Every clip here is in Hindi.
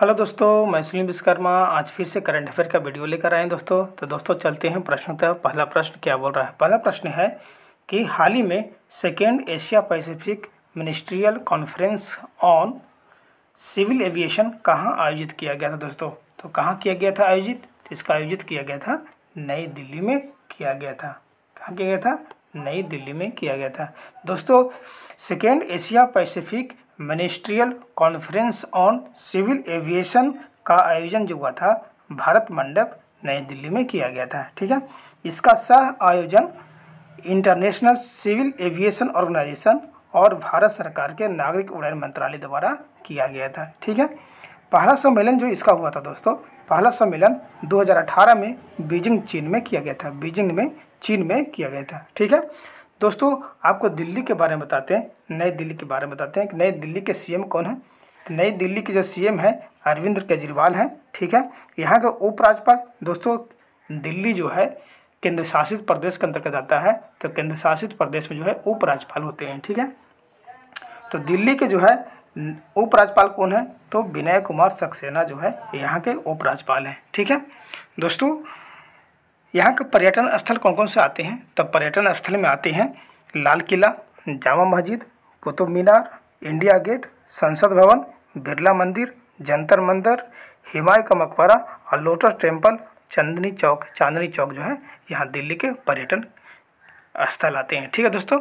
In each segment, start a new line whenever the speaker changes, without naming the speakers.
हेलो दोस्तों मैं सुनील विश्वकर्मा आज फिर से करंट अफेयर का वीडियो लेकर आए दोस्तों तो दोस्तों चलते हैं प्रश्न तक पहला प्रश्न क्या बोल रहा है पहला प्रश्न है कि हाल ही में second Asia Pacific ministerial conference on civil aviation कहाँ आयोजित किया गया था दोस्तों तो कहाँ किया गया था आयोजित तो इसका आयोजित किया गया था नई दिल्ली में किया गया था कहाँ किया गया था नई दिल्ली में किया गया था दोस्तों second Asia Pacific ministerial conference on civil aviation का आयोजन जो हुआ था भारत मंडप नई दिल्ली में किया गया था ठीक है इसका सह आयोजन इंटरनेशनल सिविल एविएशन ऑर्गेनाइजेशन और भारत सरकार के नागरिक उड्डयन मंत्रालय द्वारा किया गया था ठीक है पहला सम्मेलन जो इसका हुआ था दोस्तों पहला सम्मेलन 2018 में बीजिंग चीन में किया गया था बीजिंग में चीन में किया गया था ठीक है दोस्तों आपको दिल्ली के बारे में बताते हैं नई दिल्ली के बारे में बताते हैं कि नई दिल्ली के सीएम कौन है तो नई दिल्ली के जो सीएम है अरविंद केजरीवाल हैं ठीक है यहाँ का उपराज्यपाल दोस्तों दिल्ली जो है केंद्र शासित प्रदेश के अंतर्गत आता है तो केंद्र शासित प्रदेश में जो है उपराज्यपाल होते हैं ठीक है तो दिल्ली के जो है उपराज्यपाल कौन है तो विनय कुमार सक्सेना जो है यहाँ के उपराज्यपाल हैं ठीक है दोस्तों यहाँ के पर्यटन स्थल कौन कौन से आते हैं तो पर्यटन स्थल में आते हैं लाल किला जामा मस्जिद कुतुब मीनार इंडिया गेट संसद भवन बिरला मंदिर जंतर मंदिर हिमाय का मकबरा और लोटस टेम्पल चांदनी चौक चांदनी चौक जो है यहाँ दिल्ली के पर्यटन स्थल आते हैं ठीक है दोस्तों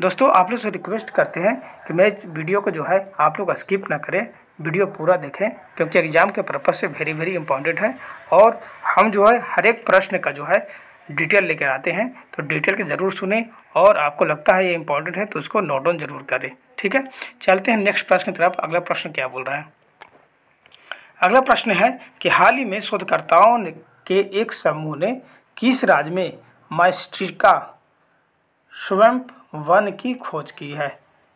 दोस्तों आप लोग से रिक्वेस्ट करते हैं कि मेरे वीडियो को जो है आप लोग स्किप ना करें वीडियो पूरा देखें क्योंकि एग्ज़ाम के पर्पज़ से वेरी वेरी इंपॉर्टेंट है और हम जो है हर एक प्रश्न का जो है डिटेल लेकर आते हैं तो डिटेल के ज़रूर सुने और आपको लगता है ये इंपॉर्टेंट है तो उसको नोट डाउन जरूर करें ठीक है चलते हैं नेक्स्ट प्रश्न की तरफ अगला प्रश्न क्या बोल रहा है अगला प्रश्न है कि हाल ही में शोधकर्ताओं के एक समूह ने किस राज्य में माइस्ट्रिका स्वयं वन की खोज की है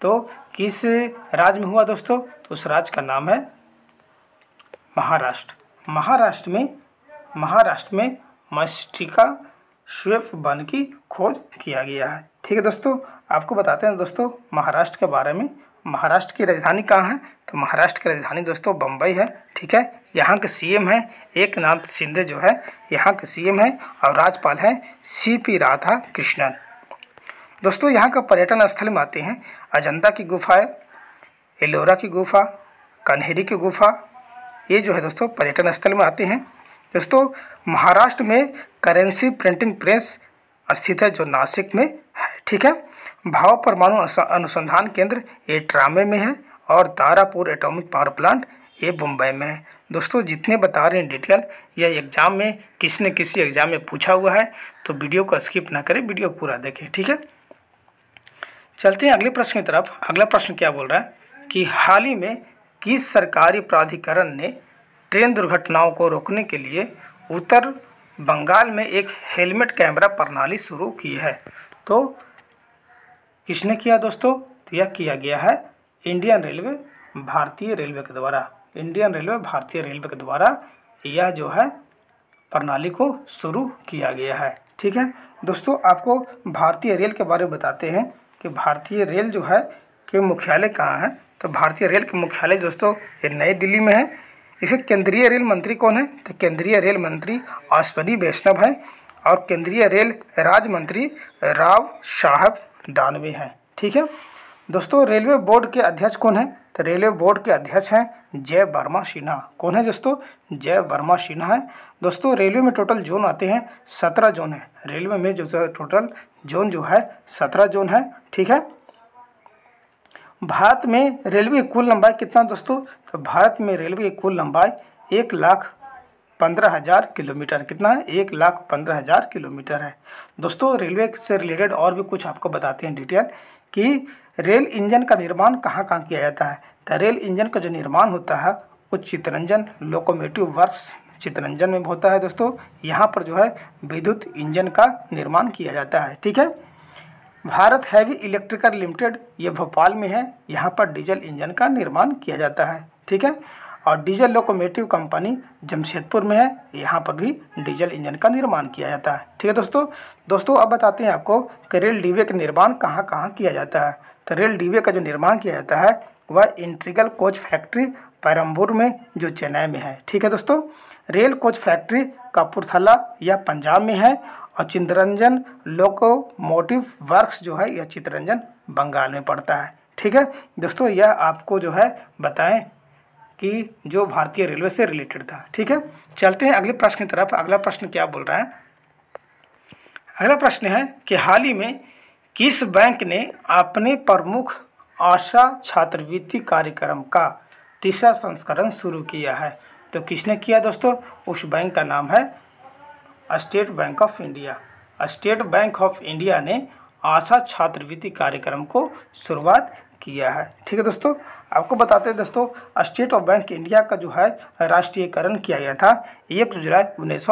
तो किस राज्य में हुआ दोस्तों तो उस राज्य का नाम है महाराष्ट्र महाराष्ट्र में महाराष्ट्र में मस्टिका श्वेप वन की खोज किया गया है ठीक है दोस्तों आपको बताते हैं दोस्तों महाराष्ट्र के बारे में महाराष्ट्र की राजधानी कहाँ है तो महाराष्ट्र की राजधानी दोस्तों बम्बई है ठीक है यहाँ के सीएम है एक नाथ शिंदे जो है यहाँ के सीएम है और राज्यपाल है सी पी राधा कृष्णन दोस्तों यहाँ का पर्यटन स्थल में आते हैं अजंता की गुफाएँ एलोरा की गुफा कन्हेरी की गुफा ये जो है दोस्तों पर्यटन स्थल में आते हैं दोस्तों महाराष्ट्र में करेंसी प्रिंटिंग प्रेस स्थित है जो नासिक में है ठीक है भाव परमाणु अनुसंधान केंद्र ये ट्रामे में है और तारापुर एटॉमिक पावर प्लांट ये मुंबई में है दोस्तों जितने बता रहे हैं डिटेल यह एग्ज़ाम में किसी न किसी एग्ज़ाम में पूछा हुआ है तो वीडियो को स्किप ना करें वीडियो पूरा देखें ठीक है चलते हैं अगले प्रश्न की तरफ अगला प्रश्न क्या बोल रहा है कि हाल ही में किस सरकारी प्राधिकरण ने ट्रेन दुर्घटनाओं को रोकने के लिए उत्तर बंगाल में एक हेलमेट कैमरा प्रणाली शुरू की है तो किसने किया दोस्तों तो यह किया गया है इंडियन रेलवे भारतीय रेलवे के द्वारा इंडियन रेलवे भारतीय रेलवे के द्वारा यह जो है प्रणाली को शुरू किया गया है ठीक है दोस्तों आपको भारतीय रेल के बारे में बताते हैं कि भारतीय रेल जो है के मुख्यालय कहाँ है तो भारतीय रेल के मुख्यालय दोस्तों ये नई दिल्ली में है इसे केंद्रीय रेल मंत्री कौन है तो केंद्रीय रेल मंत्री अश्वनी वैष्णव हैं और केंद्रीय रेल राज्य मंत्री राव साहब दानवे हैं ठीक है दोस्तों रेलवे बोर्ड के अध्यक्ष कौन है तो रेलवे बोर्ड के अध्यक्ष हैं जय वर्मा सिन्हा कौन है दोस्तों जय वर्मा सिन्हा है दोस्तों रेलवे में टोटल जोन आते हैं सत्रह जोन है रेलवे में जो टोटल जोन जो है सत्रह जोन है ठीक है भारत में रेलवे कुल लंबाई कितना दोस्तों तो भारत में रेलवे की कुल लंबाई एक लाख पंद्रह हज़ार किलोमीटर कितना है एक लाख पंद्रह हज़ार किलोमीटर है दोस्तों रेलवे से रिलेटेड और भी कुछ आपको बताते हैं डिटेल कि रेल इंजन का निर्माण कहाँ कहाँ किया जाता है तो रेल इंजन का जो निर्माण होता है वो चितरंजन लोकोमेटिव वर्क्स चितरंजन में होता है दोस्तों यहाँ पर जो है विद्युत इंजन का निर्माण किया जाता है ठीक है भारत हैवी इलेक्ट्रिकल लिमिटेड ये भोपाल में है यहाँ पर डीजल इंजन का निर्माण किया जाता है ठीक है और डीजल लोकोमेटिव कंपनी जमशेदपुर में है यहाँ पर भी डीजल इंजन का निर्माण किया जाता है ठीक है दोस्तों दोस्तों अब बताते हैं आपको कि रेल डीवे का निर्माण कहाँ कहाँ किया जाता है तो रेल डीवे का जो निर्माण किया जाता है वह इंट्रीगल कोच फैक्ट्री पैरम्बूर में जो चेन्नई में है ठीक है दोस्तों रेल कोच फैक्ट्री कपूरथला यह पंजाब में है और चित्ररंजन लोकोमोटिव वर्क्स जो है यह चित्ररंजन बंगाल में पड़ता है ठीक है दोस्तों यह आपको जो है बताएं कि जो भारतीय रेलवे से रिलेटेड था ठीक है चलते हैं अगले प्रश्न की तरफ अगला प्रश्न क्या बोल रहा है अगला प्रश्न है कि हाल ही में किस बैंक ने अपने प्रमुख आशा छात्रवृत्ति कार्यक्रम का तीसरा संस्करण शुरू किया है तो किसने किया दोस्तों उस बैंक का नाम है State Bank of India State Bank of India ने आशा छात्रवृत्ति कार्यक्रम को शुरुआत किया है ठीक है दोस्तों आपको बताते हैं दोस्तों स्टेट ऑफ बैंक इंडिया का जो है राष्ट्रीयकरण किया गया था एक जुलाई उन्नीस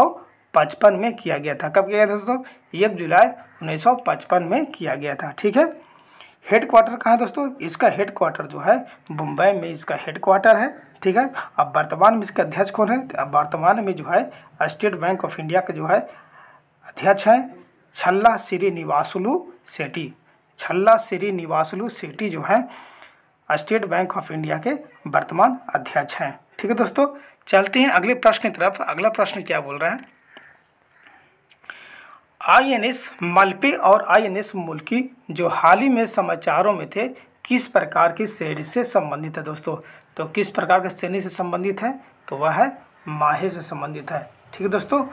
पचपन में किया गया था कब किया गया दोस्तों एक जुलाई उन्नीस सौ पचपन में किया गया था ठीक है हेड क्वार्टर कहाँ है दोस्तों इसका हेड क्वार्टर जो है मुंबई में इसका हेड क्वार्टर है ठीक है अब वर्तमान में इसका अध्यक्ष कौन है अब वर्तमान में जो है स्टेट बैंक ऑफ इंडिया का जो है अध्यक्ष हैं छल्ला श्री निवासुलू सेठी छल्ला श्री निवासलू सेठी जो हैं स्टेट बैंक ऑफ इंडिया के वर्तमान अध्यक्ष हैं ठीक है दोस्तों चलते हैं अगले प्रश्न की तरफ अगला प्रश्न क्या बोल आई एन आईएनएस मलपे और आईएनएस मुल्की जो हाल ही में समाचारों में थे किस प्रकार की श्रेणी से संबंधित है दोस्तों तो किस प्रकार के श्रेणी से संबंधित है तो वह है माहे से संबंधित है ठीक है दोस्तों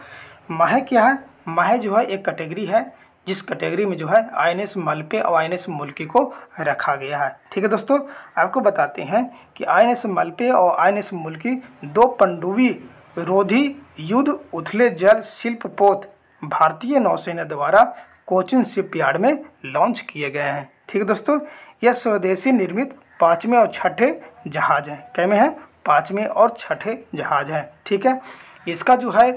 माहे क्या है माहे जो है एक कैटेगरी है जिस कैटेगरी में जो है आई एन एस मलपे और आई एन एस मुल्की को रखा गया है ठीक है दोस्तों आपको बताते हैं कि आई एन एस मलपे और आई एन एस मुल्की दो पंडुबी रोधी युद्ध उथले जल शिल्प पोत भारतीय नौसेना द्वारा कोचिन शिपयार्ड में लॉन्च किए गए हैं ठीक है दोस्तों यह स्वदेशी निर्मित पाँचवें और छठे जहाज हैं कैमे हैं पाँचवें और छठे जहाज हैं ठीक है इसका जो है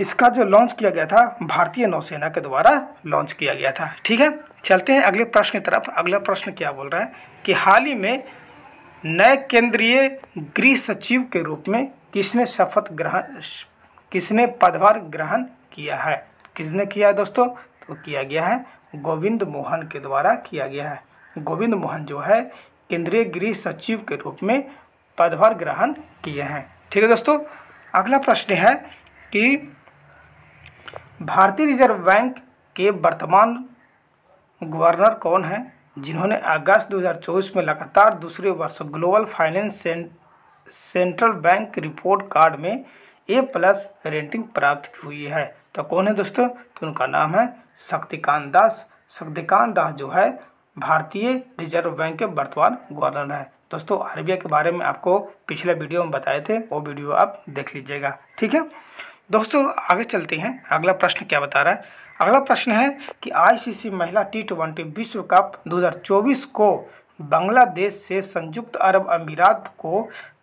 इसका जो लॉन्च किया गया था भारतीय नौसेना के द्वारा लॉन्च किया गया था ठीक है चलते हैं अगले प्रश्न की तरफ अगला प्रश्न क्या बोल रहा है कि हाल ही में नए केंद्रीय गृह सचिव के रूप में किसने शपथ ग्रहण किसने पदभार ग्रहण किया है किसने किया है दोस्तों तो किया गया है गोविंद मोहन के द्वारा किया गया है गोविंद मोहन जो है केंद्रीय गृह सचिव के रूप में पदभार ग्रहण किए हैं ठीक है दोस्तों अगला प्रश्न है कि भारतीय रिजर्व बैंक के वर्तमान गवर्नर कौन हैं जिन्होंने अगस्त 2024 में लगातार दूसरे वर्ष global finance central bank report card में ए प्लस रेटिंग प्राप्त हुई है तो कौन है दोस्तों तो उनका नाम है शक्तिकांत दास शक्तिकांत दास जो है भारतीय रिजर्व बैंक के वर्तमान गवर्नर है दोस्तों आर के बारे में आपको पिछले वीडियो में बताए थे वो वीडियो आप देख लीजिएगा ठीक है दोस्तों आगे चलते हैं अगला प्रश्न क्या बता रहा है अगला प्रश्न है कि आईसीसी महिला टी ट्वेंटी विश्व कप 2024 को बांग्लादेश से संयुक्त अरब अमीरात को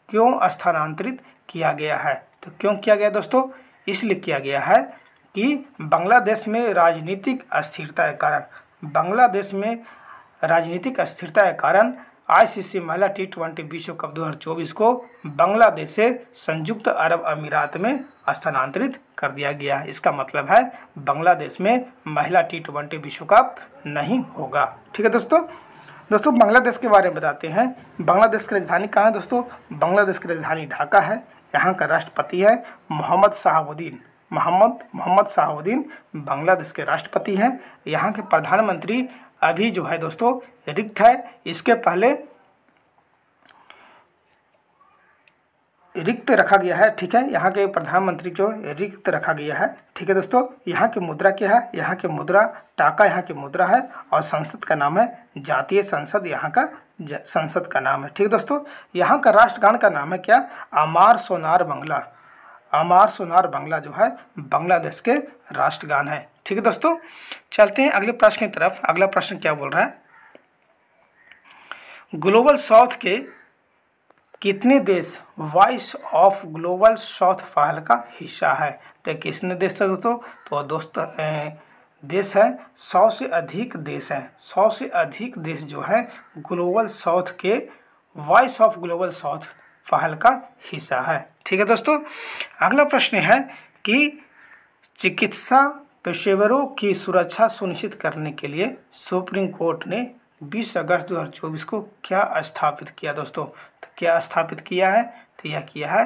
क्यों स्थानांतरित किया गया है तो क्यों किया गया दोस्तों इसलिए किया गया है कि बांग्लादेश में राजनीतिक अस्थिरता के कारण बांग्लादेश में राजनीतिक अस्थिरता के कारण आईसीसी महिला टी ट्वेंटी विश्व कप दो हज़ार चौबीस को बांग्लादेश से संयुक्त अरब अमीरात में स्थानांतरित कर दिया गया है इसका मतलब है बांग्लादेश में महिला टी ट्वेंटी विश्व कप नहीं होगा ठीक है दोस्तों दोस्तों बांग्लादेश के बारे में बताते हैं बांग्लादेश की राजधानी कहाँ है दोस्तों बांग्लादेश की राजधानी ढाका है यहाँ का राष्ट्रपति है मोहम्मद शाहबुद्दीन मोहम्मद मोहम्मद शाहबुद्दीन बांग्लादेश के राष्ट्रपति हैं यहाँ के प्रधानमंत्री अभी जो है दोस्तों रिक्त है इसके पहले रिक्त रखा गया है ठीक है यहाँ के प्रधानमंत्री जो रिक्त रखा गया है ठीक है दोस्तों यहाँ की मुद्रा क्या है यहाँ की मुद्रा टाका यहाँ की मुद्रा है और संसद का नाम है जातीय संसद यहाँ का संसद का नाम है ठीक है दोस्तों यहाँ का राष्ट्रगान का नाम है क्या अमार सोनार बंगला अमार सुनार बंगला जो है बांग्लादेश के राष्ट्रगान है ठीक है दोस्तों चलते हैं अगले प्रश्न की तरफ अगला प्रश्न क्या बोल रहा है ग्लोबल साउथ के कितने देश वॉइस ऑफ ग्लोबल साउथ पहल का हिस्सा है तो किसने देश था दोस्तों तो दोस्त देश है सौ से अधिक देश हैं सौ से अधिक देश जो है ग्लोबल साउथ के वॉइस ऑफ ग्लोबल साउथ पहल का हिस्सा है ठीक है दोस्तों अगला प्रश्न है कि चिकित्सा पेशेवरों की सुरक्षा सुनिश्चित करने के लिए सुप्रीम कोर्ट ने 20 अगस्त 2024 को क्या स्थापित किया दोस्तों तो क्या स्थापित किया है तो यह किया है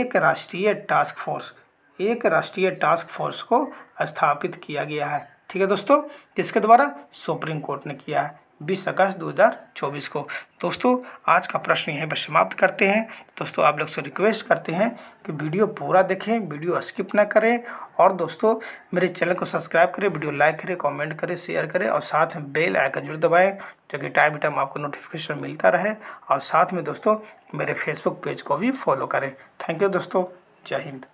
एक राष्ट्रीय टास्क फोर्स एक राष्ट्रीय टास्क फोर्स को स्थापित किया गया है ठीक है दोस्तों किसके द्वारा सुप्रीम कोर्ट ने किया है बीस अगस्त 2024 को दोस्तों आज का प्रश्न यहीं पर समाप्त करते हैं दोस्तों आप लोग से रिक्वेस्ट करते हैं कि वीडियो पूरा देखें वीडियो स्किप ना करें और दोस्तों मेरे चैनल को सब्सक्राइब करें वीडियो लाइक करें कमेंट करें शेयर करें और साथ में बेल आइकन जरूर दबाएं ताकि टाइम टाइम आपको नोटिफिकेशन मिलता रहे और साथ में दोस्तों मेरे फेसबुक पेज को भी फॉलो करें थैंक यू दोस्तों जय हिंद